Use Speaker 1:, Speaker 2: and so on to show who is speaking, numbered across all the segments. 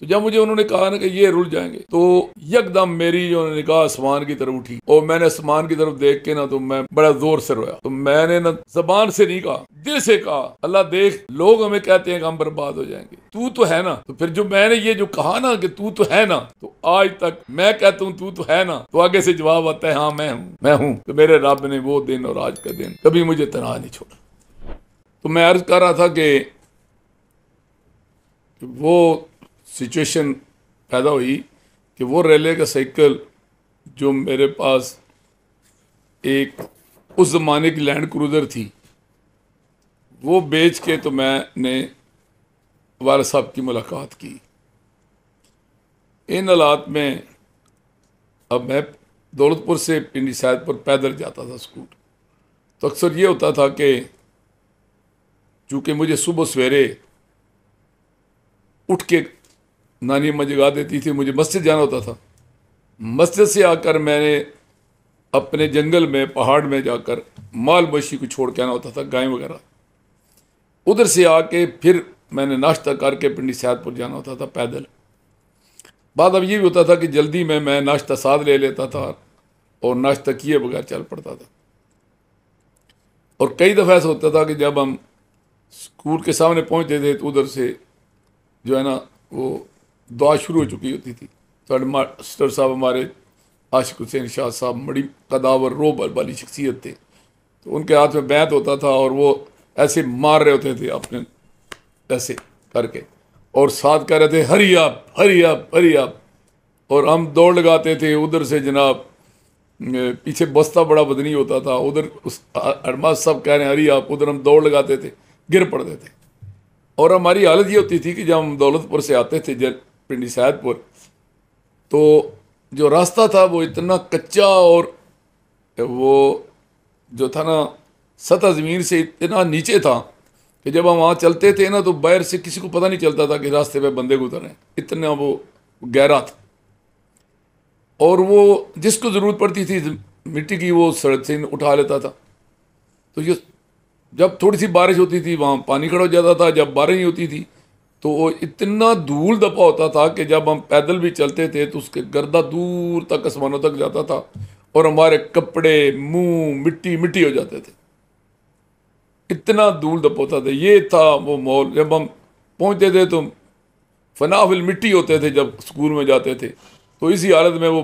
Speaker 1: तो जब मुझे उन्होंने कहा ना कि ये रुल जाएंगे तो यकदम मेरी जो निकाह आसमान की तरफ उठी और मैंने आसमान की तरफ देख के ना तो मैं बड़ा जोर से रोया तो मैंने ना जबान से नहीं कहा दिल से कहा अल्लाह देख लोग हमें कहते हैं कि हम बर्बाद हो जाएंगे तू तो है ना तो फिर जो मैंने ये जो कहा ना कि तू तो है ना तो आज तक मैं कहता हूँ तू तो है ना तो आगे से जवाब आता है हाँ मैं हूँ मैं हूँ तो मेरे रब ने वो दिन और आज का दिन कभी मुझे तना नहीं छोड़ा तो मैं अर्ज कर रहा था कि वो सिचुएशन पैदा हुई कि वो रेले का साइकिल जो मेरे पास एक उस ज़माने की लैंड क्रूज़र थी वो बेच के तो मैंने वाल साहब की मुलाकात की इन हालात में अब मैं दौलतपुर से पिंडी साहद पर पैदल जाता था स्कूल तो अक्सर ये होता था कि चूँकि मुझे सुबह सवेरे उठ के नानी अम्मा जगा देती थी मुझे मस्जिद जाना होता था मस्जिद से आकर मैंने अपने जंगल में पहाड़ में जाकर माल मवेशी को छोड़ के आना होता था गाय वगैरह उधर से आके फिर मैंने नाश्ता करके पिंडी सयादपुर जाना होता था पैदल बाद अब ये भी होता था कि जल्दी में मैं नाश्ता साथ ले लेता था और नाश्ता किए बगैर चल पड़ता था और कई दफ़ा ऐसा होता था कि जब हम स्कूल के सामने पहुँचते थे तो उधर से जो है ना वो दुआ शुरू हो चुकी होती थी मास्टर साहब हमारे आशिक हुसैन शाह साहब बड़ी कदावर रोबर वाली शख्सियत थे तो उनके हाथ में बैत होता था और वो ऐसे मार रहे होते थे अपने ऐसे करके और साथ कह रहे थे हरी आप हरी आप हरी आप और हम दौड़ लगाते थे उधर से जनाब पीछे बस्ता बड़ा बदनी होता था उधर उस अरमाज साहब कह रहे हैं हरी आप उधर हम दौड़ लगाते थे गिर पड़ते थे और हमारी हालत ये होती थी कि जब हम दौलतपुर से आते थे पिंडी सैदपुर तो जो रास्ता था वो इतना कच्चा और वो जो था ना सतह ज़मीन से इतना नीचे था कि जब हम वहाँ चलते थे ना तो बैर से किसी को पता नहीं चलता था कि रास्ते पे बंदे गुजर रहे हैं इतना वो गहरा था और वो जिसको ज़रूरत पड़ती थी मिट्टी की वो सड़क से उठा लेता था तो ये जब थोड़ी सी बारिश होती थी वहाँ पानी खड़ा हो जाता था जब बारिश होती थी तो वो इतना धूल दफा होता था कि जब हम पैदल भी चलते थे तो उसके गर्दा दूर तक आसमानों तक जाता था और हमारे कपड़े मुंह मिट्टी मिट्टी हो जाते थे इतना धूल दफा होता था ये था वो माहौल जब हम पहुंचते थे तो फनाफिल मिट्टी होते थे जब स्कूल में जाते थे तो इसी हालत में वो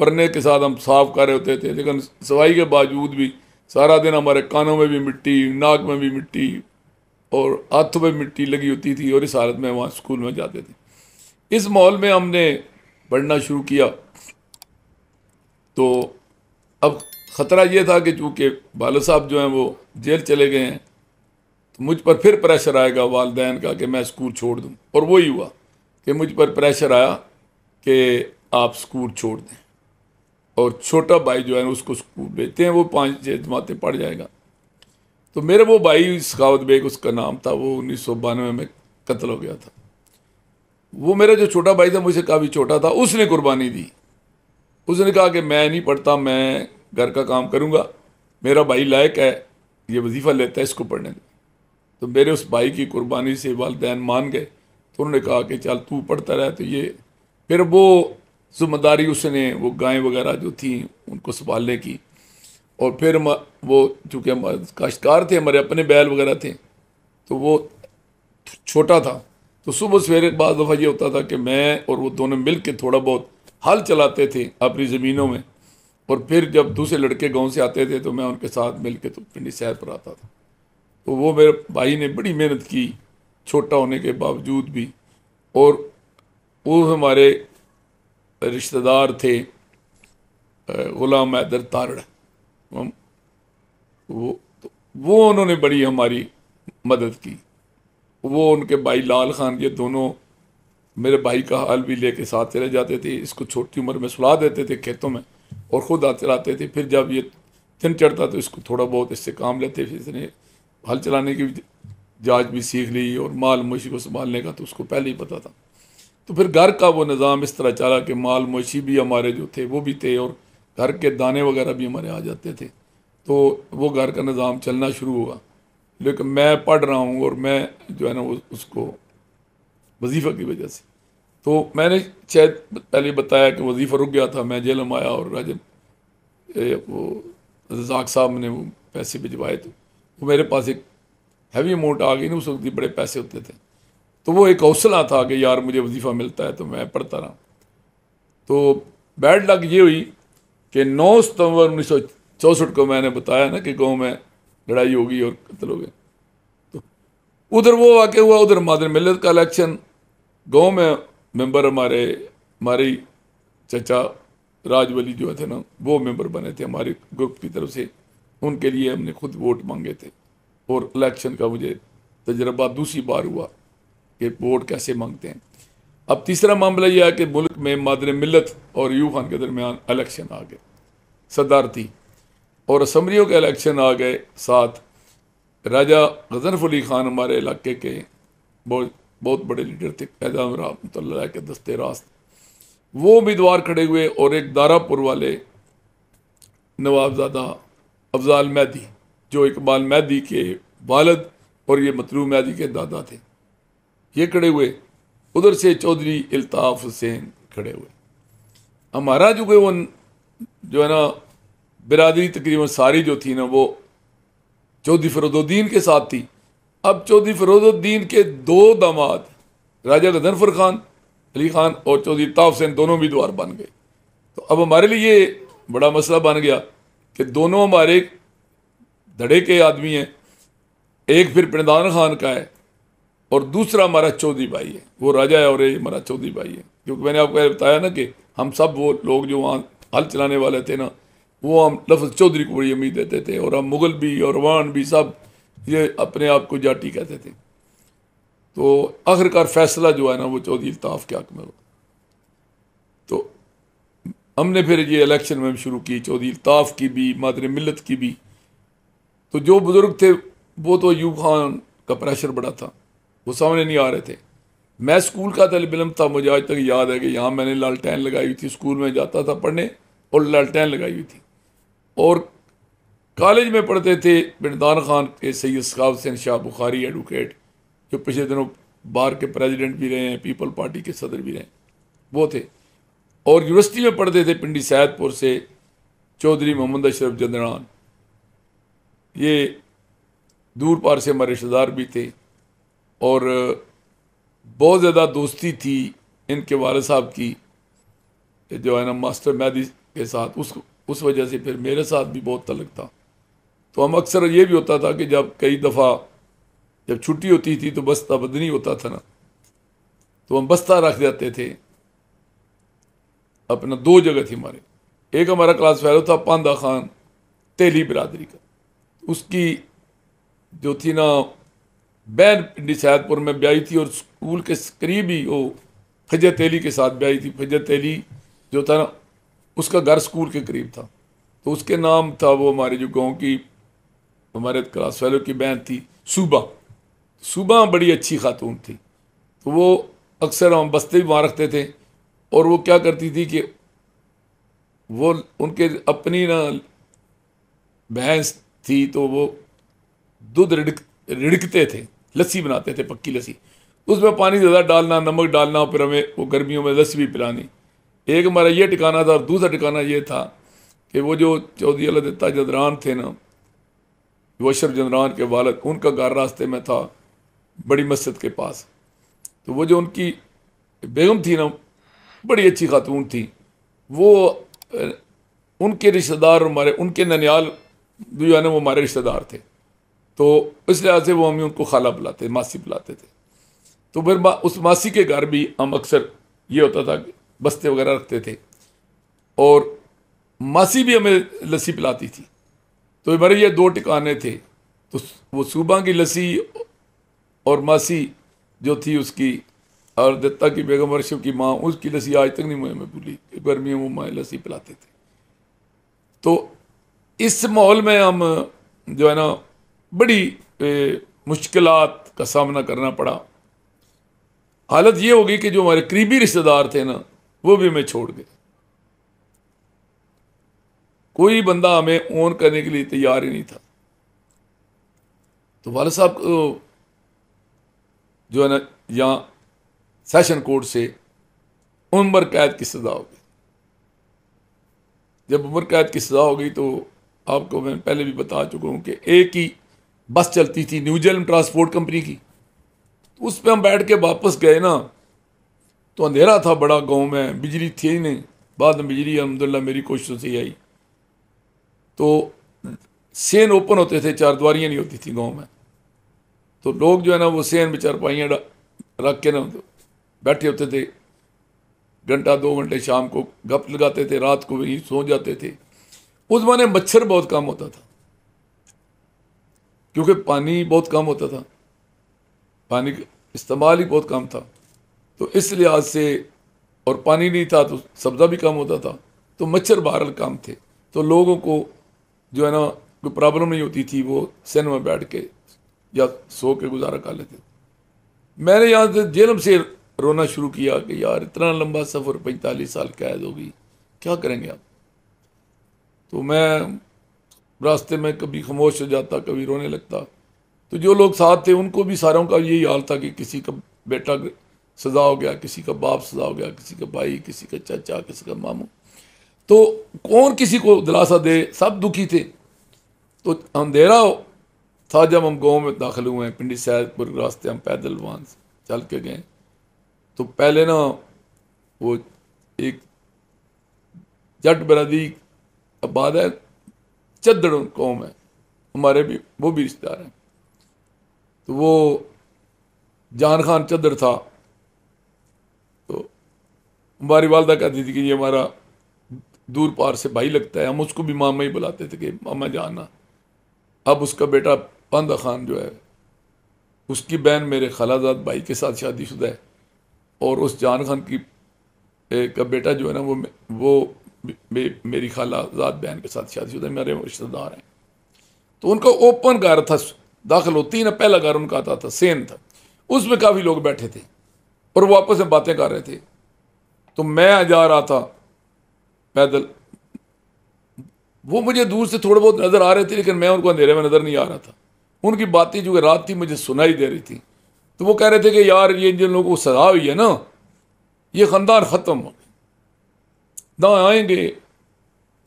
Speaker 1: पढ़ने के साथ हम साफ कर रहे होते थे लेकिन सफाई के बावजूद भी सारा दिन हमारे कानों में भी मिट्टी नाक में भी मिट्टी और हाथों में मिट्टी लगी होती थी और इस हालत में वहाँ स्कूल में जाते थे इस माहौल में हमने पढ़ना शुरू किया तो अब ख़तरा ये था कि चूँकि बाला साहब जो हैं वो जेल चले गए हैं तो मुझ पर फिर प्रेशर आएगा वालदेन का कि मैं स्कूल छोड़ दूँ और वही हुआ कि मुझ पर प्रेशर आया कि आप स्कूल छोड़ दें और छोटा भाई जो है उसको स्कूल भेजते हैं वो पाँच छः जमातें पढ़ जाएगा तो मेरे वो भाई सखावत बेग उसका नाम था वो उन्नीस सौ बानवे में कत्ल हो गया था वो मेरा जो छोटा भाई था मुझे काफ़ी छोटा था उसने कुर्बानी दी उसने कहा कि मैं नहीं पढ़ता मैं घर का काम करूँगा मेरा भाई लायक है ये वजीफ़ा लेता है इसको पढ़ने दो तो मेरे उस भाई की कुर्बानी से वालदेन मान गए तो उन्होंने कहा कि चल तू पढ़ता रहे तो ये फिर वो जिम्मेदारी उसने वो गायें वगैरह जो थी उनको संभालने की और फिर वो चूँकि हम काश्तकार थे हमारे अपने बैल वगैरह थे तो वो छोटा था तो सुबह सवेरे बाद दफ़ा ये होता था कि मैं और वो दोनों मिल के थोड़ा बहुत हल चलाते थे अपनी ज़मीनों में और फिर जब दूसरे लड़के गांव से आते थे तो मैं उनके साथ मिल के तो पिंडी सैर पर आता था तो वो मेरे भाई ने बड़ी मेहनत की छोटा होने के बावजूद भी और वो हमारे रिश्तेदार थे ग़ुलाम हैदर तारड़ वो वो उन्होंने बड़ी हमारी मदद की वो उनके भाई लाल खान ये दोनों मेरे भाई का हाल भी लेके साथ चले जाते थे इसको छोटी उम्र में सुला देते थे खेतों में और ख़ुद आते रहते थे फिर जब ये दिन चढ़ता तो इसको थोड़ा बहुत इससे काम लेते फिर इसने हल चलाने की जांच भी सीख ली और माल मवेशी को संभालने का तो उसको पहले ही पता था तो फिर घर का वो निज़ाम इस तरह चला कि माल मवेशी भी हमारे जो थे वो भी थे और घर के दाने वगैरह भी हमारे आ जाते थे तो वो घर का निज़ाम चलना शुरू हुआ लेकिन मैं पढ़ रहा हूँ और मैं जो है ना वो उसको वजीफ़ा की वजह से तो मैंने शायद पहले बताया कि वजीफ़ा रुक गया था मैं जेल में आया और राजे वो रजाक साहब ने वो पैसे भिजवाए तो वो मेरे पास एक हैवी अमाउंट आ गई ना उस वक्त बड़े पैसे होते थे तो वो एक हौसला था कि यार मुझे वजीफ़ा मिलता है तो मैं पढ़ता रहा तो बैड लक ये हुई कि 9 सितंबर उन्नीस को मैंने बताया ना कि गांव में लड़ाई होगी और कत्ल हो गए तो उधर वो वाक्य हुआ उधर मादर मिलत का इलेक्शन गांव में मेंबर हमारे हमारी चचा राजवली जो थे ना वो मेंबर बने थे हमारे ग्रुप की तरफ से उनके लिए हमने खुद वोट मांगे थे और इलेक्शन का मुझे तजर्बा दूसरी बार हुआ कि वोट कैसे मांगते हैं अब तीसरा मामला यह है कि मुल्क में मादर मिलत और यू खान के दरमियान इलेक्शन आ गए सदारती और असम्बलियों के इलेक्शन आ गए साथ राजा गजनफ अली खान हमारे इलाके के बहुत बहुत बड़े लीडर थे पैदा रहमत के दस्ते रास्त वो उम्मीदवार खड़े हुए और एक दारापुर वाले नवाबजादा अफजाल मैदी जो इकबाल मैदी के वालद और ये मतलू मैदी के दादा थे ये खड़े हुए उधर से चौधरी अल्ताफ़ हुसैन खड़े हुए हमारा जो कोई वो जो है ना बिरादरी तकरीबन सारी जो थी ना वो चौधरी फरोजुद्दीन के साथ थी अब चौधरी फरोजुद्दीन के दो दामाद राजा गदनफर खान अली खान और चौधरी अल्ताफ हुसैन दोनों भी द्वार बन गए तो अब हमारे लिए बड़ा मसला बन गया कि दोनों हमारे धड़े के आदमी हैं एक फिर पिंडान खान का है और दूसरा हमारा चौधरी भाई है वो राजा है और ये हमारा चौधरी भाई है क्योंकि मैंने आपको बताया ना कि हम सब वो लोग जो वहाँ हल चलाने वाले थे ना वो हम लफ्ज़ चौधरी को बड़ी उम्मीद देते थे और हम मुग़ल भी और वान भी सब ये अपने आप को जाटी कहते थे तो आखिरकार फैसला जो है ना वो चौधरी अल्ताफ़ के हक में हुआ तो हमने फिर ये इलेक्शन में शुरू की चौधरी अल्ताफ़ की भी मादर मिलत की भी तो जो बुज़ुर्ग थे वो तो यूब खान का प्रेशर बड़ा था वो सामने नहीं आ रहे थे मैं स्कूल का तलब इलम था मुझे आज तक याद है कि यहाँ मैंने लालटेन लगाई हुई थी स्कूल में जाता था पढ़ने और लालटेन लगाई हुई थी और कॉलेज में पढ़ते थे बिंदान खान के सैद सकाब हुसैन शाह बुखारी एडवोकेट जो पिछले दिनों बार के प्रेसिडेंट भी रहे हैं पीपल पार्टी के सदर भी रहे हैं वो थे और यूनिवर्सिटी में पढ़ते थे पिंडी सैदपुर से चौधरी मोहम्मद अशरफ जंदरान ये दूर पार से हमारे रिश्तेदार भी थे और बहुत ज़्यादा दोस्ती थी इनके वाले साहब की जो है ना मास्टर मैदी के साथ उस उस वजह से फिर मेरे साथ भी बहुत तलक था तो हम अक्सर ये भी होता था कि जब कई दफ़ा जब छुट्टी होती थी तो बस्ता बदनी होता था ना तो हम बस्ता रख जाते थे अपना दो जगह थी हमारे एक हमारा क्लास फैलो था पांदा खान तेली बिरादरी का उसकी जो थी ना बहन पिंडी सैदपुर में ब्याई थी और स्कूल के करीब ही वो फजत तेली के साथ ब्याई थी फजत तेली जो था ना उसका घर स्कूल के करीब था तो उसके नाम था वो हमारे जो गाँव की हमारे क्लास फैलो की बहन थी सूबा सूबा बड़ी अच्छी खातून थी तो वो अक्सर हम बस्ते भी वहाँ रखते थे और वो क्या करती थी कि वो उनके अपनी ना भैंस थी तो वो दूध रिड़क रिड़कते थे लस्सी बनाते थे पक्की लस्सी उसमें पानी ज़्यादा डालना नमक डालना और फिर हमें वो गर्मियों में लस्सी भी पिलानी एक हमारा ये ठिकाना था और दूसरा ठिकाना ये था कि वो जो चौधरी अलदत्ता जदरान थे ना वो अशरफ जदरान के वालद उनका घर रास्ते में था बड़ी मस्जिद के पास तो वो जो उनकी बेगम थी ना बड़ी अच्छी खातून थी वो उनके रिश्तेदार हमारे उनके ननियाल जो है ना वो हमारे रिश्तेदार थे तो इस लिहाज से वो हमें उनको खाला बुलाते मासी बुलाते थे तो फिर मा, उस मासी के घर भी हम अक्सर ये होता था कि बस्ते वगैरह रखते थे और मासी भी हमें लस्सी पिलाती थी तो हमारे ये दो टिकाने थे तो वो सूबा की लस्सी और मासी जो थी उसकी और दत्ता की बेगम वर्षव की माँ उसकी लस्सी आज तक नहीं मुझे में भूली गर्मी में माँ लस्सी पिलाते थे तो इस माहौल में हम जो है ना बड़ी मुश्किल का सामना करना पड़ा हालत ये होगी कि जो हमारे करीबी रिश्तेदार थे ना वो भी हमें छोड़ गए कोई बंदा हमें ऑन करने के लिए तैयार ही नहीं था तो वाल साहब को जो है ना यहाँ सेशन कोर्ट से उम्र कैद की सज़ा हो गई जब उम्र कैद की सज़ा हो गई तो आपको मैं पहले भी बता चुका हूँ कि एक ही बस चलती थी न्यू न्यूजीलैंड ट्रांसपोर्ट कंपनी की तो उस पर हम बैठ के वापस गए ना तो अंधेरा था बड़ा गांव में बिजली थी ही नहीं बाद में बिजली अलहमदिल्ला मेरी कोशिशों से ही आई तो सेन ओपन होते थे चार द्वारियाँ नहीं होती थी गाँव में तो लोग जो है ना वो सेन में चारपाइयाँ रख के ना बैठे होते थे घंटा दो घंटे शाम को गप लगाते थे रात को भी सो जाते थे उस जमाने मच्छर बहुत कम होता था क्योंकि पानी बहुत कम होता था पानी का इस्तेमाल ही बहुत कम था तो इस लिहाज से और पानी नहीं था तो सब्ज़ा भी कम होता था तो मच्छर बहरल कम थे तो लोगों को जो है ना कोई प्रॉब्लम नहीं होती थी वो सिनेमा में बैठ के या सो के गुजारा कर लेते मैंने यहाँ से जेलम से रोना शुरू किया कि यार इतना लंबा सफ़र पैंतालीस साल कैद होगी क्या करेंगे आप तो मैं रास्ते में कभी खामोश हो जाता कभी रोने लगता तो जो लोग साथ थे उनको भी सारों का यही हाल था कि किसी का बेटा सज़ा हो गया किसी का बाप सज़ा हो गया किसी का भाई किसी का चाचा किसी का मामू तो कौन किसी को दिलासा दे सब दुखी थे तो अंधेरा था जब हम गाँव में दाखिल हुए हैं पिंडी सैदपुर रास्ते हम पैदल वहाँ चल के गए तो पहले ना वो एक जट बरादी आबाद है चद्दड़ कौम है हमारे भी वो भी रिश्तेदार हैं तो वो जान खान चद्दर था तो हमारी वालदा कहती थी कि ये हमारा दूर पार से भाई लगता है हम उसको भी मामा ही बुलाते थे कि मामा जाना अब उसका बेटा पांदा खान जो है उसकी बहन मेरे खालाजाद भाई के साथ शादीशुदा है और उस जान खान की का बेटा जो है ना वो वो मे, मेरी खाला जात बहन के साथ शुदा मेरे रिश्तेदार हैं तो उनका ओपन घर था दाखिल होती ना पहला घर उनका आता था सेन था उसमें काफ़ी लोग बैठे थे और वो आपस में बातें कर रहे थे तो मैं जा रहा था पैदल वो मुझे दूर से थोड़े बहुत नज़र आ रहे थे लेकिन मैं उनको अंधेरे में नज़र नहीं आ रहा था उनकी बातें जो रात थी मुझे सुनाई दे रही थी तो वो कह रहे थे कि यार ये जिन लोगों को सजा हुई है ना ये ख़ानदान ख़त्म हो गया ना आएंगे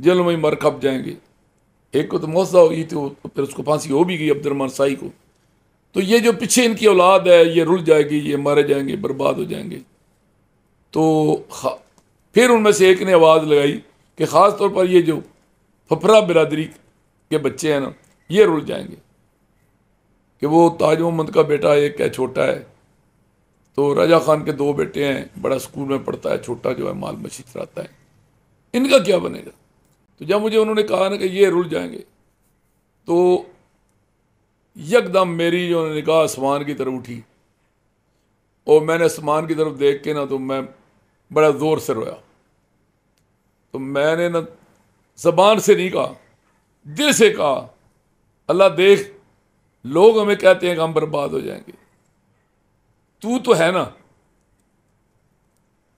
Speaker 1: जेल में ही मर खप जाएंगे एक को तो मौसा हुई थी तो फिर उसको फांसी हो भी गई अब्दुलरमान साई को तो ये जो पीछे इनकी औलाद है ये रुल जाएगी ये मारे जाएंगे बर्बाद हो जाएंगे तो फिर उनमें से एक ने आवाज़ लगाई कि ख़ास तौर पर ये जो फफरा बिरादरी के बच्चे हैं ना ये रुल जाएंगे कि वो ताज मोहम्मद का बेटा एक है छोटा है तो राजा ख़ान के दो बेटे हैं बड़ा स्कूल में पढ़ता है छोटा जो है माल मशीद रहता है इनका क्या बनेगा तो जब मुझे उन्होंने कहा ना कि ये रुल जाएंगे तो यकदम मेरी जो उन्होंने कहा आसमान की तरफ उठी और मैंने आसमान की तरफ देख के ना तो मैं बड़ा ज़ोर से रोया तो मैंने ना जबान से नहीं कहा दिल से कहा अल्लाह देख लोग हमें कहते हैं कि हम बर्बाद हो जाएंगे तू तो है ना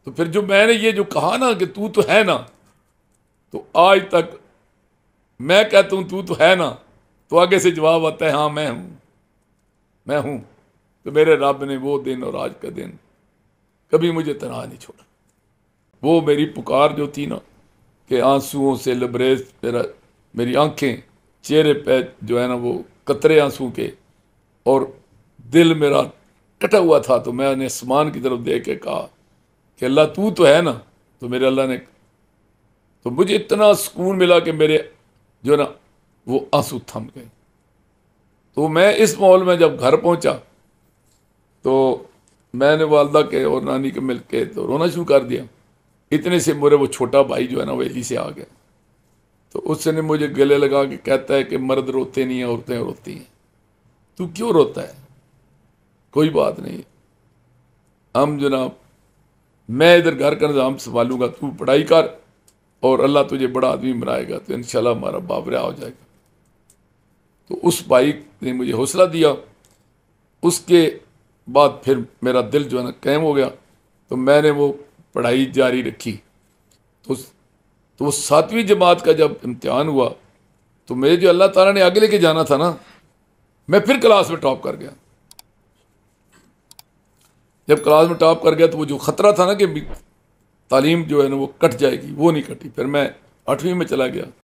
Speaker 1: तो फिर जो मैंने ये जो कहा ना कि तू तो है ना तो आज तक मैं कहता हूँ तू तो है ना तो आगे से जवाब आता है हाँ मैं हूँ मैं हूँ तो मेरे रब ने वो दिन और आज का दिन कभी मुझे तनाव नहीं छोड़ा वो मेरी पुकार जो थी ना कि आंसुओं से लबरेज मेरा मेरी आंखें चेहरे पे जो है ना वो कतरे आंसू के और दिल मेरा कटा हुआ था तो मैंने आसमान की तरफ देख के कहा कि अल्लाह तू तो है ना तो मेरे अल्लाह ने तो मुझे इतना सुकून मिला कि मेरे जो ना वो आंसू थम गए तो मैं इस माहौल में जब घर पहुंचा तो मैंने वालदा के और नानी के मिल के तो रोना शुरू कर दिया इतने से मेरे वो छोटा भाई जो है ना वो वैली से आ गया तो उसने मुझे गले लगा के कहता है कि मर्द रोते नहीं हैं औरतें रोती हैं तू क्यों रोता है कोई बात नहीं हम जनाब मैं इधर घर का निज़ाम संभालूंगा तू पढ़ाई कर और अल्लाह तुझे बड़ा आदमी बनाएगा तो इन हमारा बाबरा हो जाएगा तो उस बाइक ने मुझे हौसला दिया उसके बाद फिर मेरा दिल जो है ना कैम हो गया तो मैंने वो पढ़ाई जारी रखी तो तो वो सातवीं जमात का जब इम्तहान हुआ तो मेरे जो अल्लाह ताला ने आगे लेके जाना था ना मैं फिर क्लास में टॉप कर गया जब क्लास में टॉप कर गया तो वो जो ख़तरा था ना कि तालीम जो है ना वो कट जाएगी वो नहीं कटी फिर मैं आठवीं में चला गया